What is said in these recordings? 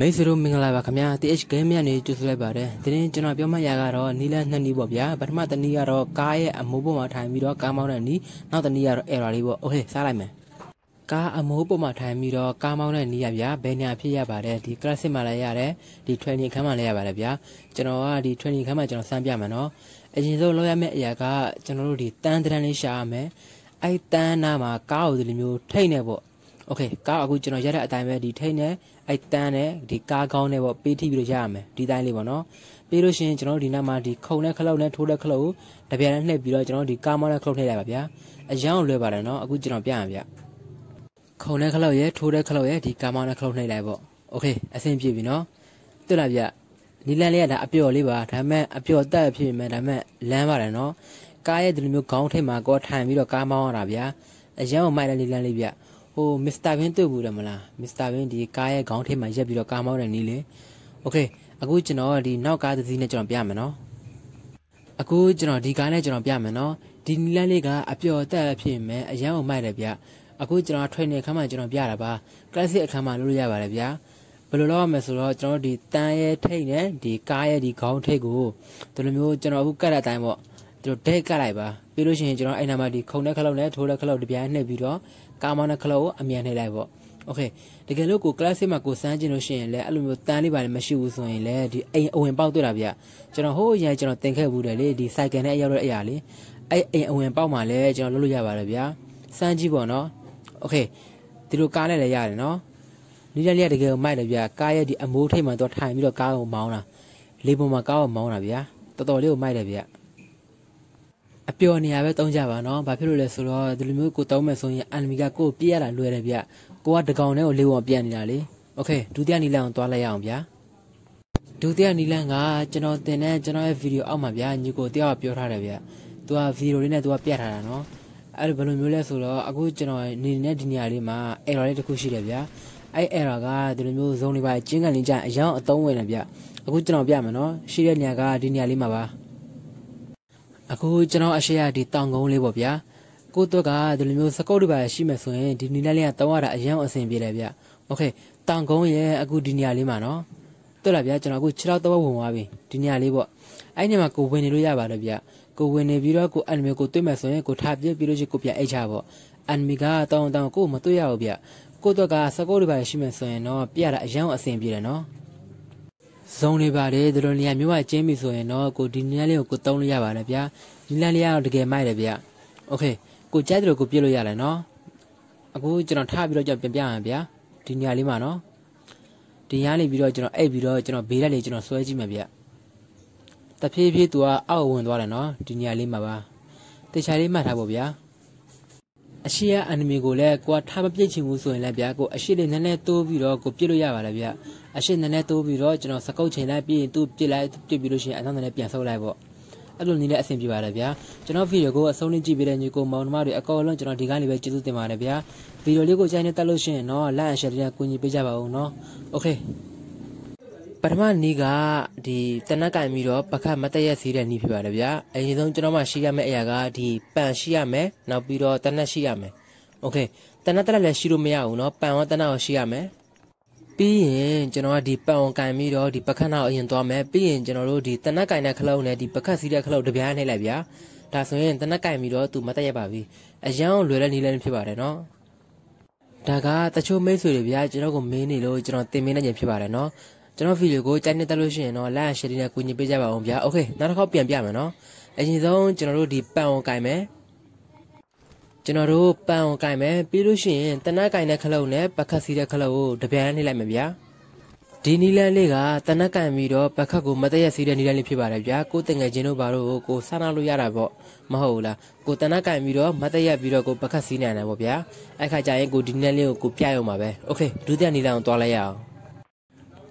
မိတ်ဆွေတို့မင်္ဂလာပါခင်ဗျာ TH Game မြတ်နေကြိုဆိုလိုက်ပါတယ်ဒီနေ့ကျွန်တော်ပြောမှရကတော့နီလန်နှစ်နီးပေါ့ဗျာပထမတနီးကတော့ကားရဲ့အမိုးပေါ်မှာထိုင်ပြီးတော့ကားမောင်းတဲ့နီးနောက်တနီးကတော့ error လေးပေါ့ okay စားလိုက်မယ်ကားအမိုးပေါ်မှာထိုင်ပြီးတော့ကားမောင်းတဲ့နီးရဗျာဘယ်ညာဖြစ်ရပါတယ်ဒီ classic မှာလည်းရတယ်ဒီ20ခန်းမှာလည်းရပါတယ်ဗျာကျွန်တော်ကဒီ20ခန်းမှာကျွန်တော်စမ်းပြမယ်နော်အရင်ဆုံးလောက်ရမယ့်အရာကကျွန်တော်တို့ဒီတန်းတန်းလေးရှာရမယ်အဲ့တန်းနာမှာကားကိုဒီလိုမျိုးထိတ်နေပေါ့โอเคကားအခုကျွန်တော်ရတဲ့အတိုင်းပဲဒီထိတ်နဲ့အဲ့တန်းနဲ့ဒီကားကောင်းနဲ့ပေါ့ပေးထိပြီးတော့ရရမယ်ဒီတိုင်းလေးပေါ့နော်ပြီးလို့ရှိရင်ကျွန်တော်ဒီနောက်မှာဒီခုံနဲ့ခလုတ်နဲ့ထိုးတဲ့ခလုတ်ကိုတပြိုင်တည်းနှိပ်ပြီးတော့ကျွန်တော်ဒီကားမောင်းနဲ့ခလုတ်ထည့်ရပါဗျာအရန်ကိုလွယ်ပါတယ်နော်အခုကျွန်တော်ပြရမယ်ဗျခုံနဲ့ခလုတ်ရဲ့ထိုးတဲ့ခလုတ်ရဲ့ဒီကားမောင်းနဲ့ခလုတ်နှိပ်လိုက်ပေါ့โอเคအဆင်ပြေပြီနော်တွေ့လားဗျနီလန်လေးကဒါအပျော်လေးပါဒါမဲ့အပျော်တက်ဖြစ်ပေမဲ့ဒါမဲ့လမ်းပါတယ်နော်ကားရဲ့ဒီလိုမျိုးခေါင်းထိပ်မှာကောထိုင်ပြီးတော့ကားမောင်းရတာဗျာအရန်ကိုမိုက်တဲ့နီလန်လေးဗျာဟိုမစ္စတာဘင်းတွေ့ဘူးတယ်မလားမစ္စတာဘင်းဒီကားရဲ့ခေါင်းထဲမှာရက်ပြီးတော့ကားမောင်းတယ်နီးလေโอเคအခုကျွန်တော်ဒီနောက်ကားတစ်စီးနဲ့ကျွန်တော်ပြမယ်နော်အခုကျွန်တော်ဒီကားနဲ့ကျွန်တော်ပြမယ်နော်ဒီနီလန်းလေးကအပျော်တက်ဖြစ်မယ်အရန်ကိုမိုက်တယ်ဗျအခုကျွန်တော်ထွက်နေခါမှကျွန်တော်ပြတာပါ classic အခါမှလုပ်လို့ရပါတယ်ဗျာဘယ်လိုလုပ်ရမလဲဆိုတော့ကျွန်တော်ဒီတန်ရဲ့ထိတ်နဲ့ဒီကားရဲ့ဒီခေါင်းထိတ်ကိုဒီလိုမျိုးကျွန်တော်အခုကတ်တဲ့အတိုင်းပေါ့ဒီလိုဒဲကတ်လိုက်ပါပြီးလို့ရှိရင်ကျွန်တော်အဲ့နာမှာဒီခုံတဲ့ခလုတ်နဲ့ထိုးတဲ့ခလုတ်တစ်ပြိုင်နှိပ်ပြီးတော့ကာမတဲ့ခလုတ်ကိုအမြန်နှိပ်လိုက်ပေါ့โอเคတကယ်လို့ကို classic မှာကိုစမ်းကျင်လို့ရှိရင်လည်းအဲ့လိုမျိုးတန်းလေးပါလည်းမရှိဘူးဆိုရင်လည်းဒီအိမ်အဝင်ပေါက်တွေ့တာဗျကျွန်တော်ဟိုးရင်ကျွန်တော်တင်ခဲ့ဘူးတယ်လေဒီ cycle နဲ့အရောက်တဲ့အရာလေးအဲ့အိမ်အဝင်ပေါက်မှာလည်းကျွန်တော်လုပ်လို့ရပါတယ်ဗျစမ်းကြည့်ပေါ့နော်โอเคဒီလိုကားနဲ့လည်းရတယ်နော်နီးလေးလေးတကယ်မိုက်တယ်ဗျကားရဲ့ဒီအမိုးထိပ်မှာတော့ထိုင်ပြီးတော့ကားကိုမောင်းတာလေပုံမှာကားကိုမောင်းတာဗျတော်တော်လေးကိုမိုက်တယ်ဗျအပျော်နေရပဲတုံးကြပါနော်ဘာဖြစ်လို့လဲဆိုတော့ဒီလိုမျိုးကိုတုံးမယ်ဆိုရင် enemy ကကိုပြည့်ရတာလွယ်တယ်ဗျကိုကတကောင်နဲ့ကိုလေးဝန်ပြန်နေတာလေโอเคဒုတိယနီလန်ကိုသွားလိုက်ရအောင်ဗျာဒုတိယနီလန်ကကျွန်တော်တင်တဲ့ကျွန်တော်ရဲ့ဗီဒီယိုအောက်မှာဗျာညီကိုတယောက်ကပြောထားတယ်ဗျသူကဗီဒီယိုလေးနဲ့သူကပြထားတာနော်အဲ့လိုဘယ်လိုမျိုးလဲဆိုတော့အခုကျွန်တော်နေနေတဲ့ဒီနေရာလေးမှာ error လေးတစ်ခုရှိတယ်ဗျာအဲ့ error ကဒီလိုမျိုးဇုံတွေပါကျင်းကန်နေကြအယောင်အသုံးဝင်တယ်ဗျအခုကျွန်တော်ပြမယ်နော်ရှိတဲ့နေရာကဒီနေရာလေးမှာပါအခုကျွန်တော်အရှိရဒီတောင်ကုန်းလေးပေါ့ဗျာကိုတော့ကဒီလိုမျိုးစကောက်တွေပါရှိမှဆိုရင်ဒီနီလာလေးကတောင်းရတာအရင်အဆင်ပြေတယ်ဗျโอเคတောင်ကုန်းရဲ့အခုဒီနေရာလေးမှာနော်တွေ့လားဗျာကျွန်တော်အခု6လောက်တော့ဝင်သွားပြီဒီနေရာလေးပေါ့အဲ့ဒီမှာကိုဝင်နေလို့ရပါလို့ဗျကိုဝင်နေပြီးတော့ကိုအန်မီကိုတွေ့မှဆိုရင်ကိုထားပြပြီးလို့ရှိကိုပြအိတ်ချပေါ့အန်မီကတောင်းတောင်းကိုမတွေ့ရဘူးဗျကိုတော့ကစကောက်တွေပါရှိမှဆိုရင်တော့ပြရတာအရင်အဆင်ပြေတယ်နော်ဇုံနေပါတယ်ဒီလိုနေရာမြို့ကကျင်းပြီဆိုရင်တော့ကိုဒီနေရာလေးကိုကိုသုံးလို့ရပါတယ်ဗျာဒီနေရာလေးကတော့တကယ်မိုက်တယ်ဗျာโอเคကိုကြိုက်တယ်လို့ကိုပြစ်လို့ရတယ်နော်အခုကျွန်တော်ထားပြီးတော့ကြောက်ပြန်ပြရမယ်ဗျာဒီနေရာလေးမှာနော်ဒီညာနေပြီးတော့ကျွန်တော်အိတ်ပြီးတော့ကျွန်တော်ဘေးလက်လေးကျွန်တော်ဆွဲကြည့်မယ်ဗျတဖြည်းဖြည်းသူကအောက်ဝင်သွားတယ်နော်ဒီနေရာလေးမှာပါတေချာလေးမှတ်ထားဖို့ဗျာအရှိရအန်နမီကိုလည်းကိုကထားမပြစ်ချင်ဘူးဆိုရင်လည်းဗျာကိုအရှိလေးနည်းနည်းတိုးပြီးတော့ကိုပြစ်လို့ရပါတယ်ဗျာအရှိနည်းနည်းတိုးပြီးတော့ကျွန်တော်စကုတ်ချိန်လိုက်ပြီးရင်သူ့ပြစ်လိုက်ပြစ်ပြီးလို့ရှိရင်အနောက်နည်းနည်းပြန်ဆုပ်လိုက်ပေါ့အဲ့လိုနည်းနဲ့အဆင်ပြေပါတယ်ဗျာကျွန်တော်ဗီဒီယိုကိုအဆုံးနဲ့ကြည့်ပေးတဲ့ညီကိုမောင်နှမတွေအကောလုံးကျွန်တော်ဒီကနေ့ပဲကျေးဇူးတင်ပါတယ်ဗျာဗီဒီယိုလေးကိုကြိုက်နေတက်လို့ရှိရင်တော့ like and share တွေကကူညီပေးကြပါဦးเนาะ okay ပထမနီးကဒီတနက်ကင်ပြီးတော့ပခတ်မတရက်စီးတဲ့နီးဖြစ်ပါတယ်ဗျာအရင်ဆုံးကျွန်တော်မှရှိရမယ့်အရာကဒီပန်ရှိရမယ်နောက်ပြီးတော့တနက်ရှိရမယ်โอเคတနက်တက်လက်လည်းရှိလို့မရဘူးเนาะပန်ရောတနက်ရောရှိရမယ်ပြီးရင်ကျွန်တော်ကဒီပန်အောင်ကင်ပြီးတော့ဒီပခတ်နောက်အရင်သွားမယ်ပြီးရင်ကျွန်တော်တို့ဒီတနက်ကင်တဲ့ခလုတ်နဲ့ဒီပခတ်စီးတဲ့ခလုတ်တစ်ပြားနှိပ်လိုက်ဗျာဒါဆိုရင်တနက်ကင်ပြီးတော့သူမတက်ရပါဘူးအရန်လွယ်တဲ့နီးလည်းဖြစ်ပါတယ်เนาะဒါကတချို့မိတ်ဆွေတွေဗျာကျွန်တော်ကိုမင်းနေလို့ကျွန်တော်တင်မင်းနေခြင်းဖြစ်ပါတယ်เนาะကျွန်တော်ဗီဒီယိုကိုကြိုက်နေတက်လို့ရှိရင်တော့ like and share နဲ့ကူညီပေးကြပါအောင်ဗျာ okay နောက်တစ်ခေါက်ပြန်ပြမယ်နော်အရင်ဆုံးကျွန်တော်တို့ဒီပန်အောင်ကင်မယ်ကျွန်တော်တို့ပန်အောင်ကင်မယ်ပြီးလို့ရှိရင်တနက်ကင်တဲ့ခလုတ်နဲ့ပကတ်စီတဲ့ခလုတ်ကိုတပြန်နှိပ်လိုက်မယ်ဗျာဒီနီလန်လေးကတနက်ကင်ပြီးတော့ပကတ်ကိုမတည့်ရစီတဲ့နီလန်လေးဖြစ်ပါတယ်ဗျာကိုတငယ်ချင်းတို့ဘာလို့ကိုစားနာလို့ရတာပေါ့မဟုတ်ဘူးလားကိုတနက်ကင်ပြီးတော့မတည့်ရပြီးတော့ကိုပကတ်စီနိုင်တယ်ပေါ့ဗျာအဲ့ခါကျရင်ကိုဒီနီလန်လေးကိုကိုပြရုံပါပဲโอเคဒုတိယနီလန်ကိုသွားလိုက်ရအောင်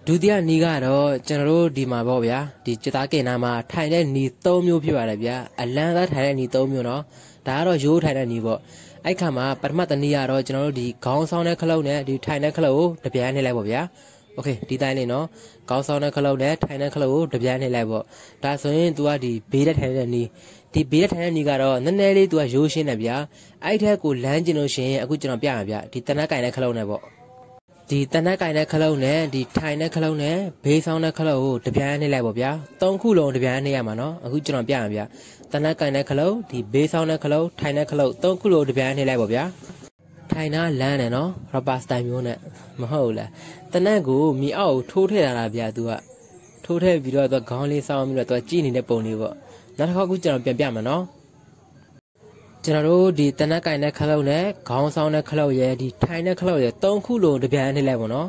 ဒုတိယနီးကတော့ကျွန်တော်တို့ဒီမှာပေါ့ဗျာဒီจิตာကင်နာမှာထိုင်တဲ့နီး၃မျိုးဖြစ်ပါတယ်ဗျာအလန်းသားထိုင်တဲ့နီး၃မျိုးเนาะဒါကတော့ရိုးထိုင်တဲ့နီးပေါ့အဲ့ခါမှာပထမတနီးကတော့ကျွန်တော်တို့ဒီခေါင်းဆောင်တဲ့ခလုတ်နဲ့ဒီထိုင်တဲ့ခလုတ်ကိုတပြန်နေလိုက်ပေါ့ဗျာโอเคဒီတိုင်းလေးเนาะခေါင်းဆောင်တဲ့ခလုတ်နဲ့ထိုင်တဲ့ခလုတ်ကိုတပြန်နေလိုက်ပေါ့ဒါဆိုရင် तू ကဒီဘေးတဲ့ထိုင်တဲ့နီးဒီဘေးတဲ့ထိုင်တဲ့နီးကတော့နည်းနည်းလေး तू ကရိုးရှင်းတယ်ဗျာအဲ့ထက်ကိုလမ်းကျင်လို့ရှင်အခုကျွန်တော်ပြမှာဗျာဒီတနက်ကင်တဲ့ခလုတ်နဲ့ပေါ့ဒီတနက်ကင်တဲ့ခလုံးနဲ့ဒီထိုင်တဲ့ခလုံးနဲ့ဘေးဆောင်တဲ့ခလုံးကိုတပြိုင်နှိပ်လိုက်ပေါ့ဗျာသုံးခုလုံးတပြိုင်နှိပ်ရမှာနော်အခုကျွန်တော်ပြရမှာဗျာတနက်ကင်တဲ့ခလုံးဒီဘေးဆောင်တဲ့ခလုံးထိုင်တဲ့ခလုံးသုံးခုလုံးတပြိုင်နှိပ်လိုက်ပေါ့ဗျာထိုင်တာလမ်းတယ်နော်ရပါစတိုင်မျိုးနဲ့မဟုတ်လားတနက်ကိုမြေအောက်ထိုးထည့်လာတာဗျာ तू ကထိုးထည့်ပြီးတော့သူခေါင်းလေးစောင်းပြီးတော့သူကြည့်နေတဲ့ပုံလေးပေါ့နောက်တစ်ခါအခုကျွန်တော်ပြန်ပြမှာနော်ကျွန်တော်တို့ဒီတနက်ကင်တဲ့ခလုတ်နဲ့ခေါင်းဆောင်တဲ့ခလုတ်ရဲ့ဒီထိုင်တဲ့ခလုတ်ရဲ့၃ခုလုံးတပြိုင်နှိမ့်လိုက်ပါတော့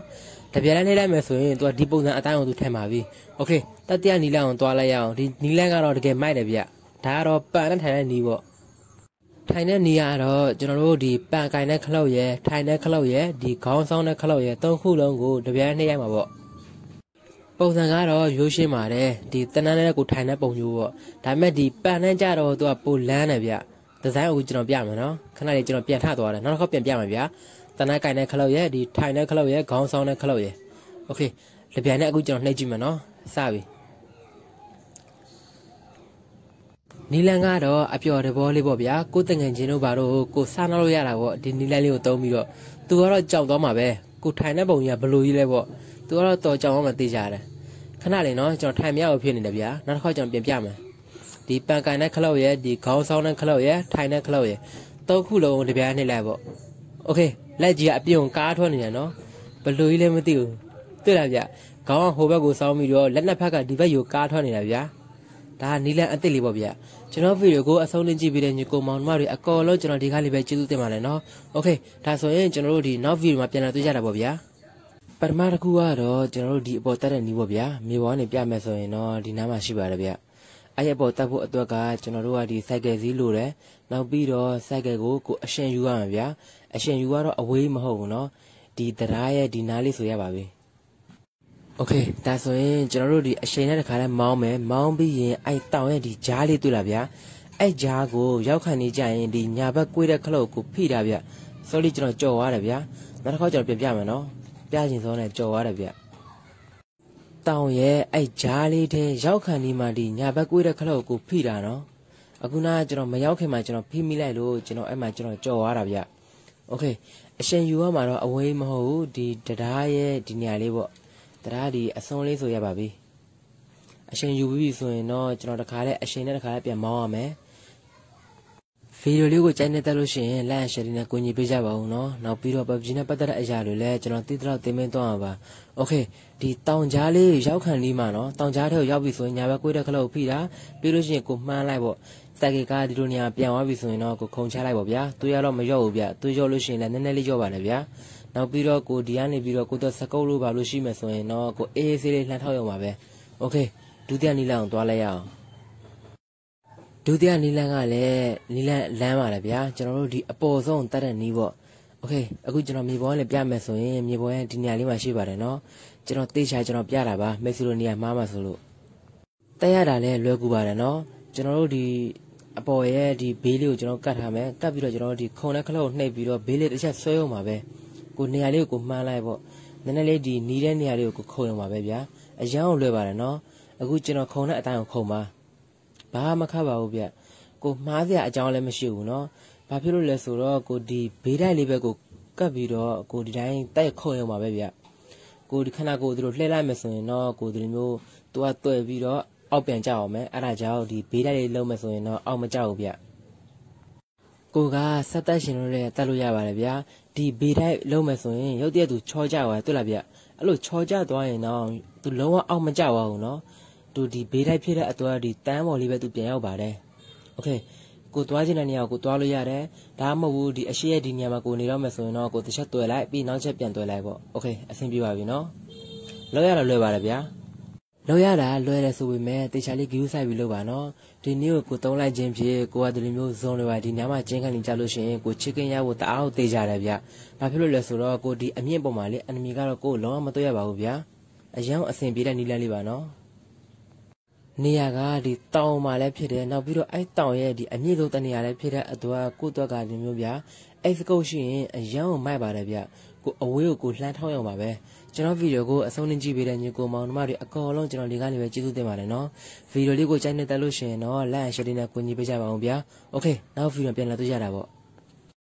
တပြိုင်နှိမ့်လိုက်မယ်ဆိုရင် तू ဒီပုံစံအတိုင်းကို तू ထည့်ပါပြီโอเคတတိယနီလန်ကိုသွားလိုက်ရအောင်ဒီနီလန်ကတော့တကယ်မိုက်တယ်ဗျဒါကတော့ပန်နဲ့ထိုင်တဲ့နီးပေါ့ထိုင်တဲ့နေရာကတော့ကျွန်တော်တို့ဒီပန်ကင်တဲ့ခလုတ်ရဲ့ထိုင်တဲ့ခလုတ်ရဲ့ဒီခေါင်းဆောင်တဲ့ခလုတ်ရဲ့၃ခုလုံးကိုတပြိုင်နှိမ့်ရိုက်မှာပေါ့ပုံစံကတော့ရိုးရှင်းပါတယ်ဒီတနန်းနဲ့ကိုထိုင်တဲ့ပုံမျိုးပေါ့ဒါပေမဲ့ဒီပန်နဲ့ကြတော့ तू ကပိုလန်းတယ်ဗျဒီဇိုင်းကိုကျွန်တော်ပြမယ်နော်ခဏလေးကျွန်တော်ပြန်ထသွားတယ်နောက်တစ်ခေါက်ပြန်ပြမယ်ဗျာတနက်ကင်တဲ့ခလုတ်ရဲ့ဒီထိုင်တဲ့ခလုတ်ရဲ့ခေါင်းဆောင်တဲ့ခလုတ်ရဲ့โอเคဒီပြန်နဲ့အခုကျွန်တော်နှိပ်ကြည့်မယ်နော်စပြီနီလန်ကတော့အပျော်တဘောလေးပေါ့ဗျာကိုတငငချင်းတို့ဘာလို့ကိုစားနှောက်လို့ရတာပေါ့ဒီနီလန်လေးကိုသုံးပြီးတော့သူကတော့ကြောက်သွားမှာပဲကိုထိုင်တဲ့ပုံကြီးကဘလို့ကြီးလဲပေါ့သူကတော့တော်ကြောက်အောင်မသိကြတယ်ခဏလေးနော်ကျွန်တော်ထိုင်မြောက်ဖြစ်နေတယ်ဗျာနောက်တစ်ခေါက်ကျွန်တော်ပြင်ပြမယ်ဒီပန်ကန်နဲ့ခလောက်ရဲ့ဒီခေါင်းဆောင်နဲ့ခလောက်ရဲ့ထိုင်နဲ့ခလောက်ရဲ့သုံးခုလုံးတပြားနှစ်လိုက်ပေါ့โอเคလက်ကြီးကအပြုံကားထွက်နေတယ်နော်ဘလို့ကြီးလည်းမသိဘူးတွေ့လားဗျခေါင်းကဟိုဘက်ကိုစောင်းပြီးတော့လက်နှစ်ဖက်ကဒီဘက်ယူကားထွက်နေတာဗျာဒါကနီလန်အစ်စ်လေးပေါ့ဗျာကျွန်တော်ဗီဒီယိုကိုအဆုံးသင်ကြည့်ပြီးတဲ့ညီကိုမောင်တို့တွေအကော်လို့ကျွန်တော်ဒီခါလေးပဲကျေးဇူးတင်ပါတယ်နော်โอเคဒါဆိုရင်ကျွန်တော်တို့ဒီနောက်ဗီဒီယိုမှာပြန်လာတွေ့ကြတာပေါ့ဗျာပထမတစ်ခုကတော့ကျွန်တော်တို့ဒီအပေါ်တက်တဲ့နီးပေါ့ဗျာမြေပေါ်ကနေပြမယ်ဆိုရင်တော့ဒီနားမှာရှိပါတယ်ဗျာအဲ့ရပေါ်တက်ဖို့အတွက်ကကျွန်တော်တို့ကဒီစိုက်ကယ်စီးလိုတယ်နောက်ပြီးတော့စိုက်ကယ်ကိုကိုအရှင်ယူရမှာဗျာအရှင်ယူကတော့အဝေးမဟုတ်ဘူးเนาะဒီတရားရဲ့ဒီနားလေးဆိုရပါပြီโอเคဒါဆိုရင်ကျွန်တော်တို့ဒီအရှင်နဲ့တခါလဲမောင်းမယ်မောင်းပြီးရင်အဲ့တောင်ရဲ့ဒီဂျားလေးတွေ့လားဗျာအဲ့ဂျားကိုရောက်ခံနေကြရင်ဒီညာဘက်ကွေးတဲ့ခလုတ်ကိုဖိတာဗျ sorry ကျွန်တော်ကြော်သွားတယ်ဗျာနောက်တစ်ခေါက်ကျွန်တော်ပြပြမယ်เนาะပြရင်စောနဲ့ကြော်သွားတယ်ဗျတောင်ရဲ့အဲ့ဂျားလေးတဲ့ရောက်ခံဒီမှာဒီညာဘက်ကွေးတဲ့ခလောက်ကိုဖိတာနော်အခုနားကျွန်တော်မရောက်ခင်မှာကျွန်တော်ဖိမိလိုက်လို့ကျွန်တော်အဲ့မှာကျွန်တော်ကြော်သွားတာဗျโอเคအရှင်ယူရမှာတော့အဝေးမဟုတ်ဘူးဒီတရားရဲ့ဒီနေရာလေးပေါ့တရားဒီအစွန်လေးဆိုရပါပြီအရှင်ယူပြီဆိုရင်တော့ကျွန်တော်တခါလဲအရှင်နဲ့တခါလဲပြန်မောင်းရမယ်ဗီဒီယိုလေးကိုကြိုက်နေတယ်လို့ရှိရင် like and share နဲ့ကိုညီပေးကြပါဦးနော်နောက်ပြီးတော့ PUBG နဲ့ပတ်သက်တဲ့အရာတွေလည်းကျွန်တော်တိတိတော့တင်မင်းသွားအောင်ပါ okay ဒီတောင်ကြားလေးရောက်ခံလေးမှာနော်တောင်ကြားထဲကိုရောက်ပြီဆိုရင်ညာဘက်ကိုတဲ့ခလုတ်ဖိတာပြီးလို့ရှိရင်ကိုမှန်းလိုက်ပေါ့စက်ကကဒီလိုနေရာပြန်သွားပြီဆိုရင်တော့ကိုခုံချလိုက်ပေါ့ဗျာသူရတော့မရော့ဘူးဗျာသူရော့လို့ရှိရင်လည်းနည်းနည်းလေးရော့ပါနဲ့ဗျာနောက်ပြီးတော့ကိုဒီကနေပြီးတော့ကိုတော့စကုတ်လို့ပါလို့ရှိမယ်ဆိုရင်တော့ကိုအေးအေးဆေးလေးလှမ်းထောက်ရုံပါပဲ okay ဒုတိယနီလာအောင်သွားလိုက်ရအောင်ဒုတိယနီလန်းကလည်းနီလန်းလမ်းပါလေဗျာကျွန်တော်တို့ဒီအပေါ်ဆုံးတတ်တဲ့နီးပေါ့โอเคအခုကျွန်တော်မြေပေါ်လည်းပြမယ်ဆိုရင်မြေပေါ်ရဲ့ဒီနေရာလေးမှာရှိပါတယ်เนาะကျွန်တော်သိချာကျွန်တော်ပြတာပါမိတ်ဆွေတို့နေရာမှားမှာဆိုလို့တက်ရတာလည်းလွယ်ကူပါတယ်เนาะကျွန်တော်တို့ဒီအပေါ်ရဲ့ဒီဘေးလေးကိုကျွန်တော်ကတ်ထားမယ်ကတ်ပြီးတော့ကျွန်တော်ဒီခုံနဲ့ခလုတ်နှိပ်ပြီးတော့ဘေးလေးတစ်ချက်ဆွဲအောင်ပါပဲကိုနေရာလေးကိုမှန်းလိုက်ပေါ့နည်းနည်းလေးဒီနီးတဲ့နေရာလေးကိုခုံအောင်ပါပဲဗျာအရန်ကိုလွယ်ပါတယ်เนาะအခုကျွန်တော်ခုံတဲ့အတိုင်းကိုခုံပါဘာမှခပါဘူးဗျကိုမှားစရာအကြောင်းလည်းမရှိဘူးเนาะဘာဖြစ်လို့လဲဆိုတော့ကိုဒီဘေးတိုက်လေးဘက်ကိုကပ်ပြီးတော့ကိုဒီတိုင်းတိုက်ခုံရုံပါပဲဗျကိုဒီခဏကိုသူတို့လှည့်လိုက်မယ်ဆိုရင်တော့ကိုဒီလိုမျိုးသူကတွေ့ပြီးတော့အောက်ပြန်ကြအောင်မယ်အဲ့ဒါကြောင့်ဒီဘေးတိုက်လေးလုံးမယ်ဆိုရင်တော့အောက်မကြဘူးဗျကိုကစက်တက်ရှင်တို့လည်းတက်လို့ရပါတယ်ဗျာဒီဘေးတိုက်လုံးမယ်ဆိုရင်ရုတ်တရက်သူချောကြွားတွေ့လားဗျအဲ့လိုချောကြသွားရင်တော့သူလုံးဝအောက်မကြပါဘူးเนาะသူဒီဘေးတိုက်ဖြစ်တဲ့အတွက်ဒီတန်းပေါ်လေးပဲသူပြန်ရောက်ပါတယ်။ Okay ကိုသွားခြင်းတဲ့နေရာကိုသွားလို့ရတယ်။ဒါမှမဟုတ်ဒီအရှိရဲ့ဒီနေရာမှာကိုနေတော့မယ်ဆိုရင်တော့ကိုတစ်ချက်တွေ့လိုက်ပြီးနောက်ချက်ပြန်တွေ့လိုက်ပေါ့။ Okay အဆင်ပြေပါပြီနော်။လောက်ရတာလွယ်ပါတယ်ဗျာ။လောက်ရတာလွယ်တယ်ဆိုပေမဲ့တေချာလေးဂီယူဆိုင်ပြီးလုပ်ပါနော်။ဒီနေ့ကိုကိုသုံးလိုက်ခြင်းဖြင့်ကိုကဒီလိုမျိုးဇုံတွေပါဒီညမှာကျင်းခံနေကြလို့ရှိရင်ကိုချစ်ခင်ရဖို့တအားကိုတေချာတယ်ဗျ။ဘာဖြစ်လို့လဲဆိုတော့ကိုဒီအမြင့်ပုံမှာလေအန်မီကတော့ကိုကိုလုံးဝမတွေ့ရပါဘူးဗျာ။အရင်အဆင်ပြေတဲ့နီးလန်းလေးပါနော်။နေရာကဒီတောင်မှာလည်းဖြစ်တယ်နောက်ပြီးတော့အဲ့တောင်ရဲ့ဒီအမြင့်ဆုံးတနေရာလည်းဖြစ်တဲ့အတွက်ကိုတွက်ကလူမျိုးဗျာအဲ့စကုပ်ရှိရင်အရန်ကိုမိုက်ပါတယ်ဗျကိုအဝေးကိုကိုလှမ်းထောင်းရအောင်ပါပဲကျွန်တော်ဗီဒီယိုကိုအဆုံးနဲ့ကြည့်ပေးတဲ့ညီကိုမောင်နှမတွေအကုန်လုံးကျွန်တော်ဒီကနေပဲကျေးဇူးတင်ပါတယ်နော်ဗီဒီယိုလေးကိုကြိုက်နေတက်လို့ရှိရင်တော့ like and share နဲ့ကိုညီပေးကြပါအောင်ဗျာ okay နောက်ဗီဒီယိုပြန်လာတွေ့ကြတာပေါ့